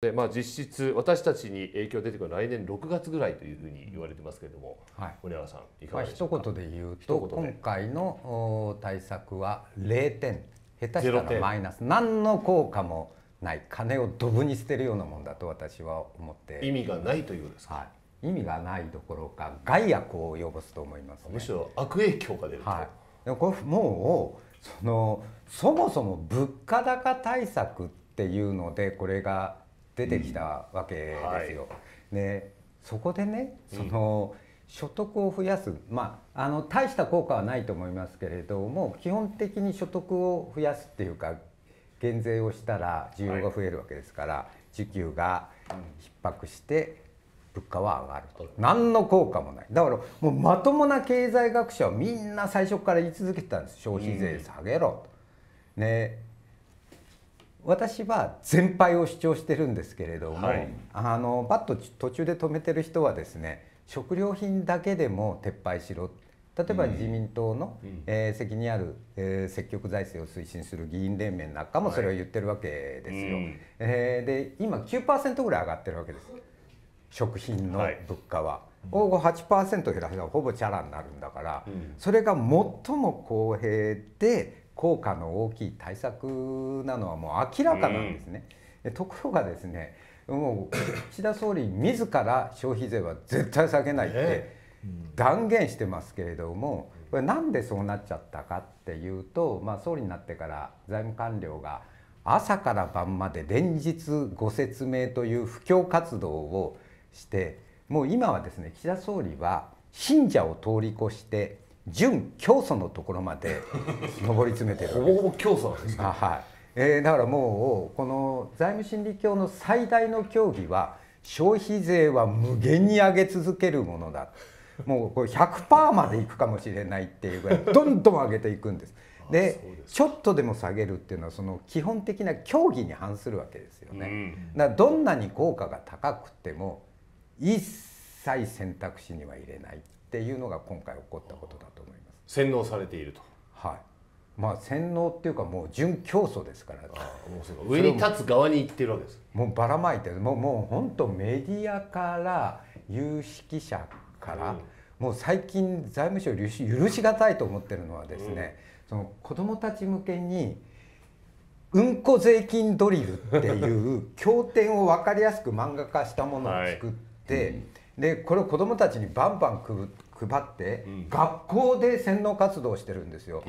でまあ、実質、私たちに影響出てくるのは来年6月ぐらいというふうに言われてますけれども、はい、森山さん、いかがでしょうか、まあ、一言で言うと、今回の対策は0点、下手したらマイナス、何の効果もない、金をドブに捨てるようなもんだと私は思って意味がないということですか、はい、意味がないどころか、害悪を及ぼすと思います、ね、むしろ悪影響が出ると、はい、でこれもうそのそもそも物価高対策っていうのでこれが出てきたわけですよ。うんはい、でそこでねその、所得を増やす、まあ、あの大した効果はないと思いますけれども基本的に所得を増やすっていうか減税をしたら需要が増えるわけですから、はい、需給が逼迫して物価は上がると何の効果もないだからもうまともな経済学者はみんな最初から言い続けてたんです消費税下げろと。ね私は全敗を主張してるんですけれども、はい、あのバット途中で止めてる人はですね食料品だけでも撤廃しろ例えば自民党の、うん、えー、責任ある、えー、積極財政を推進する議員連盟なんかもそれを言ってるわけですよ。はいえー、で今9%ぐらい上がってるわけです食品の物価は。はい8%減らせばほぼチャラになるんだから、うん、それが最も公平で効果の大きい対策なのはもう明らかなんですね。うん、ところがですねもう岸田総理自ら消費税は絶対下げないって断言してますけれどもこれなんでそうなっちゃったかっていうと、まあ、総理になってから財務官僚が朝から晩まで連日ご説明という布教活動をしてもう今はですね岸田総理は信者を通り越して準教祖のところまで 上り詰めてるほぼ教祖なんですね、はいえー、だからもうこの財務心理教の最大の教義は消費税は無限に上げ続けるものだもうこれ100%までいくかもしれないっていうぐらいどんどん上げていくんです。でちょっとでも下げるっていうのはその基本的な教義に反するわけですよね。うん、だからどんなに効果が高くても一切選択肢には入れないっていうのが今回起こったことだと思います。洗脳されていると。はい。まあ洗脳っていうかもう準競争ですから上に立つ側に行ってるわけですもうばらまいてもうもう本当メディアから有識者から、うん、もう最近財務省許し許しがたいと思ってるのはですね、うん、その子供たち向けにうんこ税金ドリルっていう 経典を分かりやすく漫画化したものを作って、うん、でこれを子どもたちにバンバン配って、うん、学校で洗脳活動をしてるんですよ。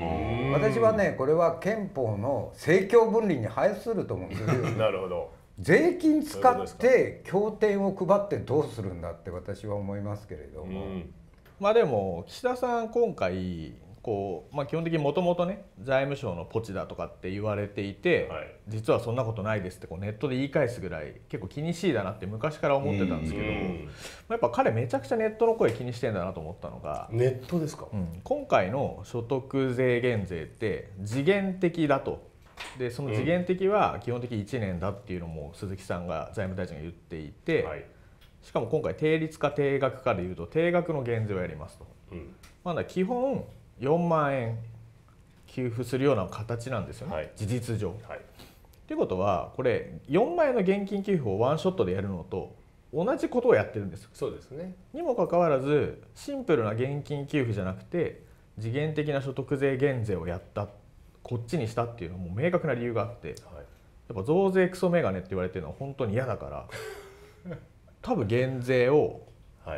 私はねこれは憲法の政教分離に反すると思うんですよ。なるほど税金使って協定を配ってどうするんだって私は思いますけれども。うん、まあでも岸田さん今回こうまあ、基本的にもともとね財務省のポチだとかって言われていて、はい、実はそんなことないですってこうネットで言い返すぐらい結構気にしいだなって昔から思ってたんですけど、やっぱ彼めちゃくちゃネットの声気にしてんだなと思ったのがネットですか、うん、今回の所得税減税って次元的だとでその次元的は基本的に1年だっていうのも鈴木さんが財務大臣が言っていて、はい、しかも今回定率か定額かでいうと定額の減税をやりますと。うん、まだ基本4万円給付するような形なんですよね、はい、事実上。はい、いうことはこれ4万円の現金給付をワンショットでやるのと同じことをやってるんですそうですねにもかかわらずシンプルな現金給付じゃなくて次元的な所得税減税をやったこっちにしたっていうのも明確な理由があって、はい、やっぱ増税クソメガネって言われてるのは本当に嫌だから 多分減税を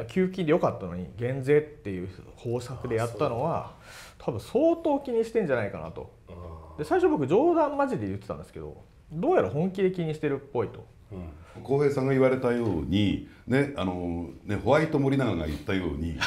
給付金でよかったのに減税っていう方策でやったのは多分相当気にしてんじゃないかなとで最初僕冗談マじで言ってたんですけどどうやら本気で気にしてるっぽいと浩平さんが言われたように、ねあのね、ホワイト森永が言ったように、ね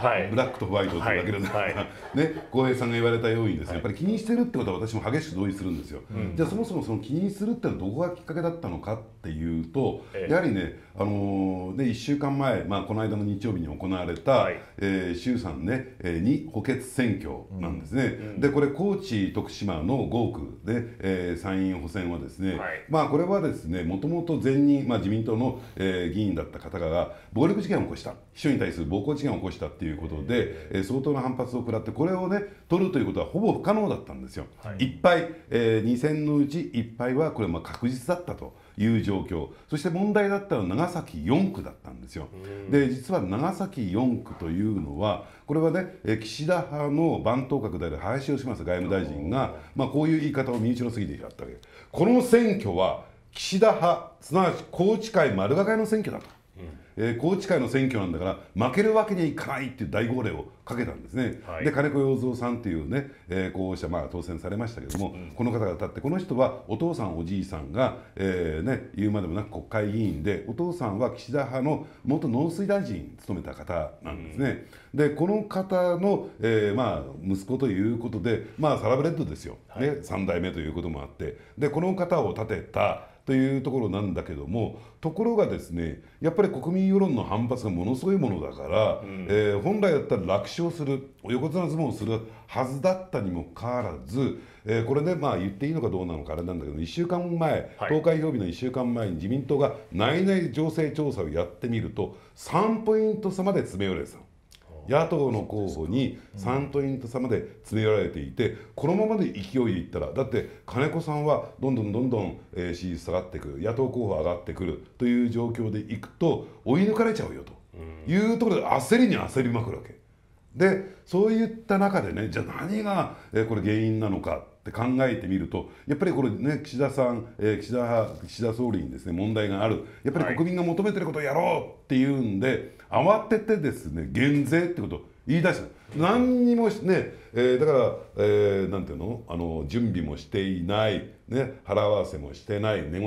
はい、ブラックとホワイトってだけだから、はいはい、ね、浩平さんが言われたようにです、ね、やっぱり気にしてるってことは私も激しく同意するんですよ、うん、じゃあそもそもその気にするってのはどこがきっかけだったのかっていうと、ええ、やはりね、あのー、ね1週間前、まあ、この間の日曜日に行われた、はい、えー、衆参、ねえー、に補欠選挙なんですね、うんうん、でこれ高知徳島の5区で、えー、参院補選はですね、まあこれはですねねもともと前任、まあ、自民党の、えー、議員だった方が暴力事件を起こした秘書に対する暴行事件を起こしたっていうことで、えー、相当な反発を食らってこれをね取るということはほぼ不可能だったんですよ。はい、ぱい、えー、2戦のうちぱいはこれまあ確実だったと。いう状況そして問題だったのは長崎4区だったんですよ。で実は長崎4区というのはこれはね岸田派の番頭閣である林芳正外務大臣が、まあ、こういう言い方を身内のぎでやったわけこの選挙は岸田派すなわち宏池会丸が会の選挙だと、た。え宏池会の選挙なんだから負けるわけにはいかないっていう大号令をかけたんですね、はい、で金子洋三さんっていうね、えー、候補者、まあ、当選されましたけども、うん、この方が立ってこの人はお父さんおじいさんが、えーね、言うまでもなく国会議員でお父さんは岸田派の元農水大臣務めた方なんですね、うん、でこの方の、えーまあ、息子ということで、まあ、サラブレッドですよ、はい、ね、3代目ということもあってでこの方を立てたというところなんだけどもところがですねやっぱり国民世論の反発がものすごいものだから、うん、えー、本来だったら楽勝する横綱相撲をするはずだったにもかかわらず、えー、これでまあ言っていいのかどうなのかあれなんだけど1週間前、投開票日の1週間前に自民党が内々情勢調査をやってみると3ポイント差まで詰め寄れてた野党の候補に3とイント差まで詰め寄られていて、このままで勢いでいったら、だって金子さんはどんどんどんどん、え支持率下がってくる、野党候補上がってくるという状況でいくと、追い抜かれちゃうよというところで、焦りに焦りまくるわけ。でそういった中でねじゃあ何が、えこれ原因なのかって考えてみると、やっぱりこれね、岸田さん、えー、岸田派、岸田総理にですね、問題がある。やっぱり国民が求めてることをやろうっていうんで、はい、慌ててですね、減税ってことを言い出した。何にもね、えー、だから、えー、なんていうのあの準備もしていない、ね、払わせもしてない寝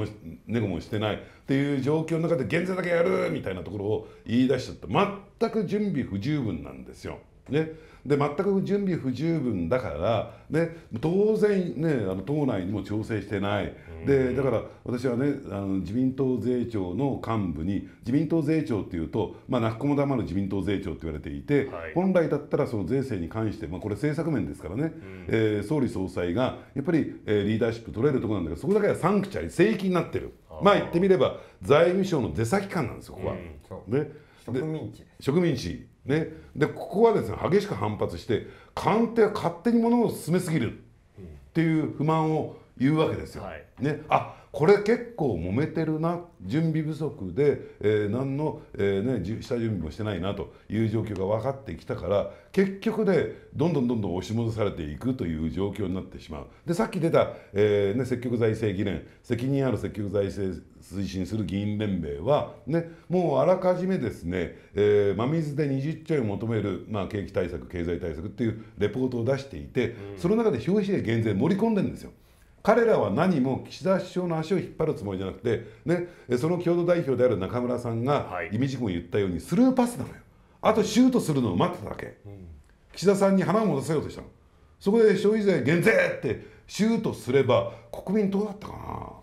ごもしてないっていう状況の中で減税だけやるみたいなところを言い出しちゃった全く準備不十分なんですよ。ね、で全く準備不十分だから、ね、当然、ね、あの党内にも調整してない、でだから私は、ね、あの自民党税調の幹部に自民党税調っていうと、まあ、泣く子も黙る自民党税調って言われていて、はい、本来だったらその税制に関して、まあ、これ政策面ですからね、うん、えー、総理総裁がやっぱり、えー、リーダーシップ取れるところなんだけどそこだけはサンクチャリ正規になってるまあ言ってみれば財務省の出先官なんですよここは。うん、ね、植民地植民地ね、でここはですね激しく反発して官邸は勝手にものを進めすぎるっていう不満をいうわけですよ。はい、ね、あこれ結構揉めてるな準備不足で、えー、何の、えーね、下準備もしてないなという状況が分かってきたから結局でどんどんどんどん押し戻されていくという状況になってしまう。でさっき出た、えーね、積極財政議連責任ある積極財政推進する議員連盟は、ね、もうあらかじめですね、えー、真水で20兆円を求める、まあ、景気対策経済対策っていうレポートを出していて、その中で消費税減税盛り込んでるんですよ。彼らは何も岸田首相の足を引っ張るつもりじゃなくて、ね、その共同代表である中村さんが、はい、イミジ君言ったようにスルーパスなのよあとシュートするのを待ってただけ、うん、岸田さんに花を持たせようとしたのそこで消費税減税ってシュートすれば国民どうだったかな